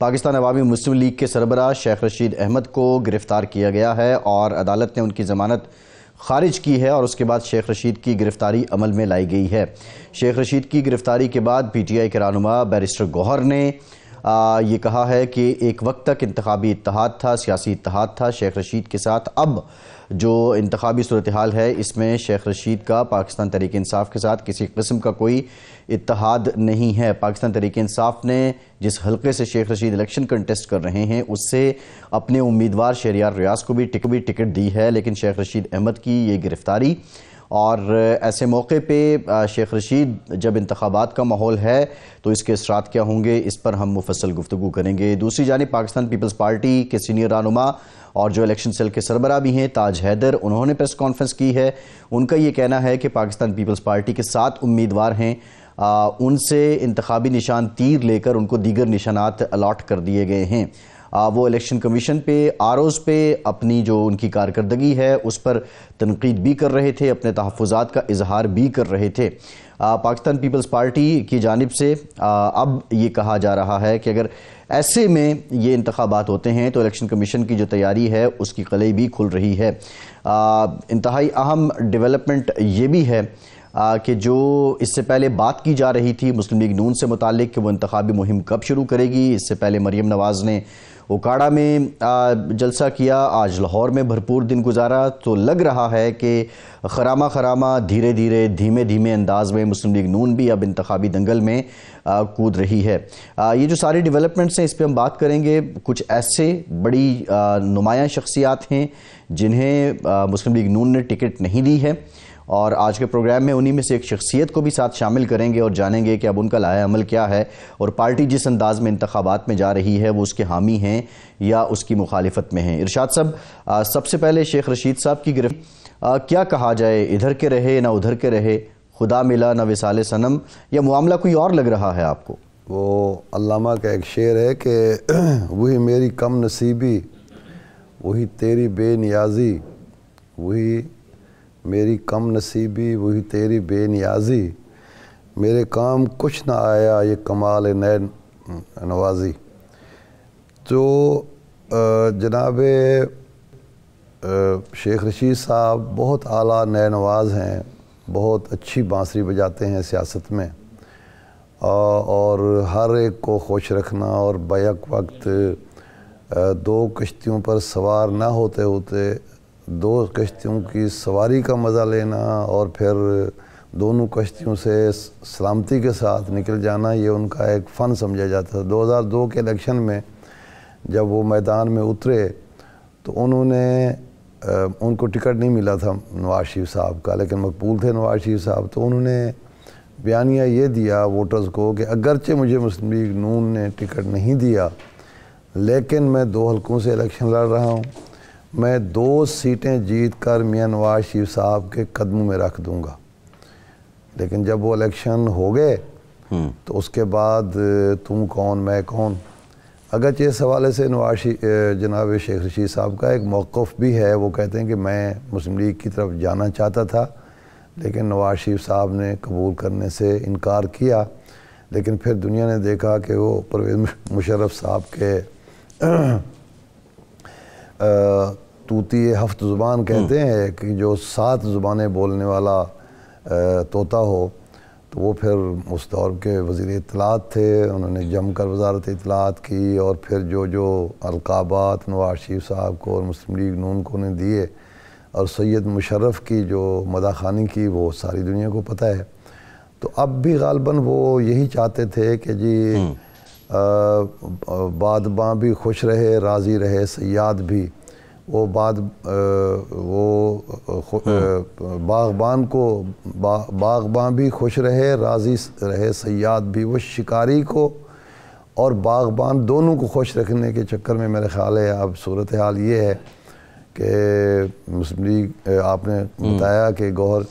पाकिस्तान अवामी मुस्लिम league के सरबरा शेख रशीद अहमद को गिरफ़्तार किया गया है और अदालत ने उनकी ज़मानत खारिज की है और उसके बाद शेख रशीद की गिरफ़्तारी अमल में लाई गई है शेख रशीद की गिरफ़्तारी के बाद पी टी आई के रानुमा बैरिस्टर गौहर ने आ, ये कहा है कि एक वक्त तक इंतबी इतिहाद था सियासी इतिहाद था शेख रशीद के साथ अब जो इंतबी सूरत हाल है इसमें शेख रशीद का पाकिस्तान तहरीक इसाफ़ के साथ किसी कस्म का कोई इतिहाद नहीं है पाकिस्तान तहरीक इसाफ़ ने जिस हल्के से शेख रशीद इलेक्शन कंटेस्ट कर रहे हैं उससे अपने उम्मीदवार शहरियार रियाज को भी टिक भी टिकट दी है लेकिन शेख रशीद अहमद की ये गिरफ्तारी और ऐसे मौके पे शेख रशीद जब इंतबात का माहौल है तो इसके असरात क्या होंगे इस पर हम मुफसल गुफ्तु करेंगे दूसरी जानब पाकिस्तान पीपल्स पार्टी के सीनियर रानुमा और जो इलेक्शन सेल के सरबरा भी हैं ताज हैदर उन्होंने प्रेस कॉन्फ्रेंस की है उनका ये कहना है कि पाकिस्तान पीपल्स पार्टी के सात उम्मीदवार हैं उनसे इंतबी निशान तीर लेकर उनको दीगर निशानात अलाट कर दिए गए हैं वो इलेक्शन कमीशन पे आर पे अपनी जो उनकी कारकर्दगी है उस पर तनकीद भी कर रहे थे अपने तहफ़ात का इजहार भी कर रहे थे पाकिस्तान पीपल्स पार्टी की जानब से आ, अब ये कहा जा रहा है कि अगर ऐसे में ये इंतबात होते हैं तो इलेक्शन कमीशन की जो तैयारी है उसकी कलई भी खुल रही है इंतहाई अहम डेवलपमेंट ये भी है कि जो इससे पहले बात की जा रही थी मुस्लिम लीग नून से मुतल कि वो इंतबी मुहिम कब शुरू करेगी इससे पहले मरीम नवाज़ ने ओकाड़ा में जलसा किया आज लाहौर में भरपूर दिन गुजारा तो लग रहा है कि खरामा खरामा धीरे धीरे धीमे धीमे अंदाज में मुस्लिम लीग नून भी अब इंतबी दंगल में कूद रही है ये जो सारी डेवलपमेंट्स हैं इस पर हम बात करेंगे कुछ ऐसे बड़ी नुमायाँ शख्सियात हैं जिन्हें मुस्लिम लीग नून ने टिकट नहीं दी है और आज के प्रोग्राम में उन्हीं में से एक शख्सियत को भी साथ शामिल करेंगे और जानेंगे कि अब उनका लाया अमल क्या है और पार्टी जिस अंदाज में इंतबात में जा रही है वो उसके हामी हैं या उसकी मुखालफत में हैं इरशाद साहब सबसे पहले शेख रशीद साहब की गिरफ्त क्या कहा जाए इधर के रहे ना उधर के रहे खुदा मिला ना विसाल सनम या मामला कोई और लग रहा है आपको वो अल्लामा का एक शेर है कि वही मेरी कम नसीबी वही तेरी बेनियाजी वही मेरी कम नसीबी वही तेरी बेनियाजी मेरे काम कुछ ना आया ये कमाल नैन नवाजी तो जनाब शेख रशीद साहब बहुत आला नए नवाज़ हैं बहुत अच्छी बांसुरी बजाते हैं सियासत में और हर एक को खुश रखना और बैक वक्त दो कश्तियों पर सवार ना होते होते दो कश्तियों की सवारी का मज़ा लेना और फिर दोनों कश्तियों से सलामती के साथ निकल जाना ये उनका एक फ़न समझा जाता था 2002 के इलेक्शन में जब वो मैदान में उतरे तो उन्होंने उनको टिकट नहीं मिला था नवाज शरीफ साहब का लेकिन मकबूल थे नवाज शरीफ साहब तो उन्होंने बयानिया ये दिया वोटर्स को कि अगरचे मुझे मुस्लिम लीग नून ने टिकट नहीं दिया लेकिन मैं दो हलकों से इलेक्शन लड़ रहा हूँ मैं दो सीटें जीत कर मियाँ नवाज शरीफ साहब के कदमों में रख दूँगा लेकिन जब वो इलेक्शन हो गए हम्म। तो उसके बाद तुम कौन मैं कौन अगरचे इस हवाले से नवाज जनाब शेख रशीद साहब का एक मौक़ भी है वो कहते हैं कि मैं मुस्लिम लीग की तरफ जाना चाहता था लेकिन नवाज शरीफ साहब ने कबूल करने से इनकार किया लेकिन फिर दुनिया ने देखा कि वो परवेज मुशरफ साहब के तूती हफ्त ज़ुबान कहते हम्म। हैं कि जो सात ज़ुबानें बोलने वाला तोता हो तो वो फिर उस दौर के वजीर इतलात थे उन्होंने जमकर वजारत इतलात की और फिर जो जो अलकाबात नवाज शरीफ साहब को और मुस्लिम लीग नून को उन्हें दिए और सैयद मुशर्रफ की जो मदाखानी की वो सारी दुनिया को पता है तो अब भी गालबन वो यही चाहते थे कि जी हम्म। बादबा भी खुश रहे राज़ी रहे सयाद भी वो बाद वो बागबान को बा, बागबान भी खुश रहे राज़ी रहे सयाद भी वो शिकारी को और बागबान दोनों को खुश रखने के चक्कर में मेरे ख्याल है अब सूरत हाल ये है कि मुस्लिम लीग आपने हम्म। बताया कि गौहर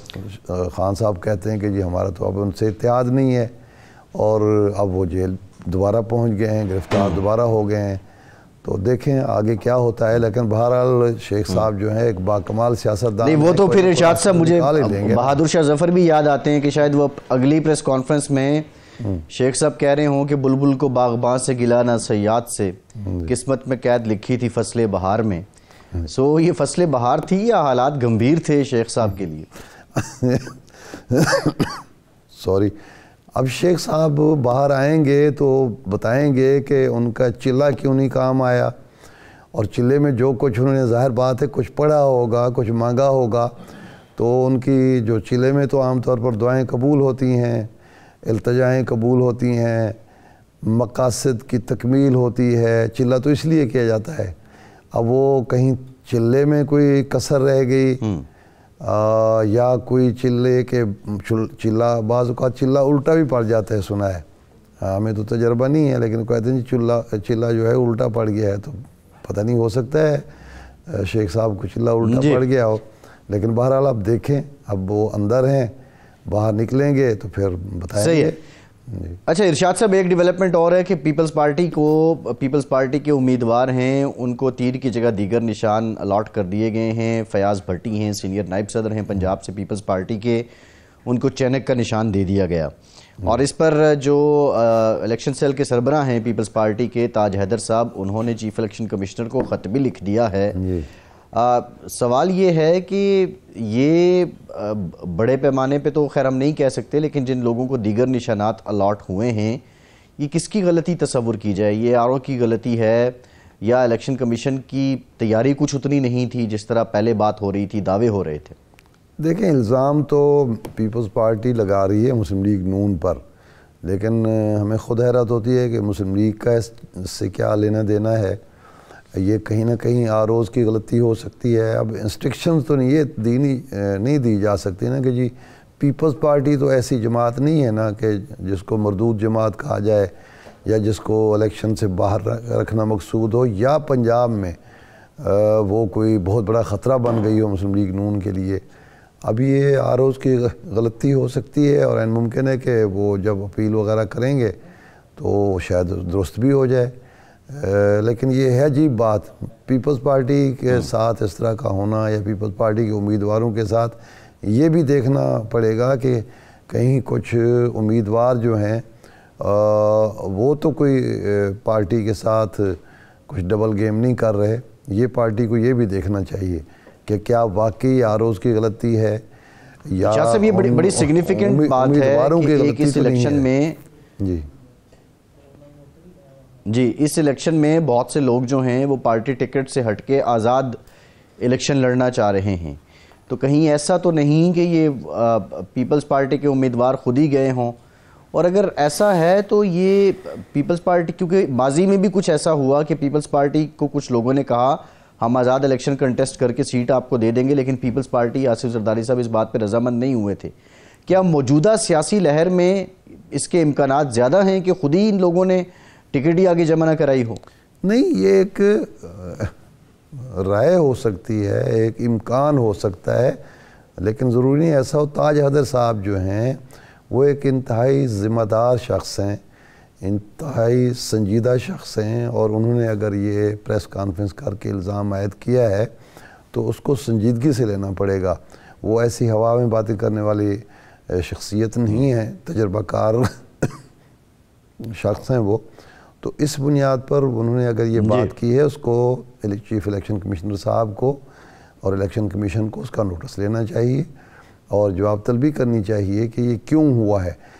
ख़ान साहब कहते हैं कि जी हमारा तो अब उनसे इतिहाद नहीं है और अब वो जेल दोबारा पहुंच गए हैं गिरफ़्तार हम्म। दोबारा हो गए हैं तो देखें आगे क्या होता है लेकिन बहरहाल शेख साहब जो है एक बाकमाल सियासतदान नहीं वो तो फिर तो इरशाद साहब मुझे बहादुर शाह जफर भी याद आते हैं कि शायद वो अगली प्रेस कॉन्फ्रेंस में हम्म। शेख साहब कह रहे हों कि बुलबुल को बागबान से गिला ना सयाद से हम्म। किस्मत में कैद लिखी थी फसलें बहार में हम्म। सो ये फसलें बहार थी या हालात गंभीर थे शेख साहब के लिए सॉरी अभिषेक साहब बाहर आएंगे तो बताएंगे कि उनका चिल्ला क्यों नहीं काम आया और चिल्ले में जो कुछ उन्होंने ज़ाहिर बात है कुछ पढ़ा होगा कुछ मांगा होगा तो उनकी जो चिल्ले में तो आम तौर पर दुआएं कबूल होती हैं अल्तजाएँ कबूल होती हैं मकासद की तकमील होती है चिल्ला तो इसलिए किया जाता है अब वो कहीं चिल्ले में कोई कसर रह गई हम्म। आ, या कोई चिल्ले के चिल्ला बाज़ का चिल्ला उल्टा भी पड़ जाता है सुना है हमें तो तजर्बा नहीं है लेकिन कहते हैं चिल्ला चिल्ला जो है उल्टा पड़ गया है तो पता नहीं हो सकता है शेख साहब को चिल्ला उल्टा पड़ गया हो लेकिन बहरहाल आप देखें अब वो अंदर हैं बाहर निकलेंगे तो फिर बताएंगे अच्छा इरशाद साहब एक डेवलपमेंट और है कि पीपल्स पार्टी को पीपल्स पार्टी के उम्मीदवार हैं उनको तीर की जगह दीगर निशान अलॉट कर दिए गए हैं फयाज भट्टी हैं सीनियर नायब सदर हैं पंजाब से पीपल्स पार्टी के उनको चैनक का निशान दे दिया गया और इस पर जो इलेक्शन सेल के सरबरा हैं पीपल्स पार्टी के ताज हैदर साहब उन्होंने चीफ इलेक्शन कमिश्नर को ख़त भी लिख दिया है आ, सवाल ये है कि ये बड़े पैमाने पे तो खैर हम नहीं कह सकते लेकिन जिन लोगों को दीगर निशानात अलाट हुए हैं ये किसकी गलती तस्वुर की जाए ये आर की गलती है या इलेक्शन कमीशन की तैयारी कुछ उतनी नहीं थी जिस तरह पहले बात हो रही थी दावे हो रहे थे देखें इल्ज़ाम तो पीपल्स पार्टी लगा रही है मुस्लिम लीग नून पर लेकिन हमें खुद हैरत होती है कि मुस्लिम लीग का इससे क्या लेना देना है ये कहीं ना कहीं आर ओज़ की गलती हो सकती है अब इंस्ट्रक्शन तो नहीं ये दी नहीं, नहीं दी जा सकती ना कि जी पीपल्स पार्टी तो ऐसी जमात नहीं है ना कि जिसको मरदूद जमात कहा जाए या जिसको इलेक्शन से बाहर रखना मकसूद हो या पंजाब में आ, वो कोई बहुत बड़ा ख़तरा बन गई हो मुस्लिम लीग नून के लिए अब ये आर ओज़ की गलती हो सकती है और मुमकिन है कि वो जब अपील वगैरह करेंगे तो शायद दुरुस्त भी हो जाए लेकिन ये है जी बात पीपल्स पार्टी के हाँ। साथ इस तरह का होना या पीपल्स पार्टी के उम्मीदवारों के साथ ये भी देखना पड़ेगा कि कहीं कुछ उम्मीदवार जो हैं वो तो कोई पार्टी के साथ कुछ डबल गेम नहीं कर रहे ये पार्टी को ये भी देखना चाहिए कि क्या वाकई आर की गलती है या अच्छा, सब ये बड़ी बड़ी सिग्निफिकेंट बात है कि एक इस इलेक्शन तो में जी जी इस इलेक्शन में बहुत से लोग जो हैं वो पार्टी टिकट से हट के आज़ाद इलेक्शन लड़ना चाह रहे हैं तो कहीं ऐसा तो नहीं कि ये पीपल्स पार्टी के उम्मीदवार खुद ही गए हों और अगर ऐसा है तो ये पीपल्स पार्टी क्योंकि माजी में भी कुछ ऐसा हुआ कि पीपल्स पार्टी को कुछ लोगों ने कहा हम आज़ाद इलेक्शन कंटेस्ट करके सीट आपको दे देंगे लेकिन पीपल्स पार्टी आसिफ जरदारी साहब इस बात पर रजामंद नहीं हुए थे क्या मौजूदा सियासी लहर में इसके इम्कान ज़्यादा हैं कि खुद ही इन लोगों ने टिकट ही आगे जमा ना कराई हो नहीं ये एक राय हो सकती है एक इम्कान हो सकता है लेकिन ज़रूरी नहीं ऐसा हो ताज हदर साहब जो हैं वो एक इंतहाई ज़िम्मेदार शख्स हैं इंतहाई संजीदा शख्स हैं और उन्होंने अगर ये प्रेस कॉन्फ्रेंस करके इल्ज़ाम आयद किया है तो उसको संजीदगी से लेना पड़ेगा वो ऐसी हवा में बातें करने वाली शख्सियत नहीं है तजर्बाकार शख्स हैं वो तो इस बुनियाद पर उन्होंने अगर ये बात की है उसको चीफ इलेक्शन कमिश्नर साहब को और इलेक्शन कमीशन को उसका नोटिस लेना चाहिए और जवाब तलबी करनी चाहिए कि ये क्यों हुआ है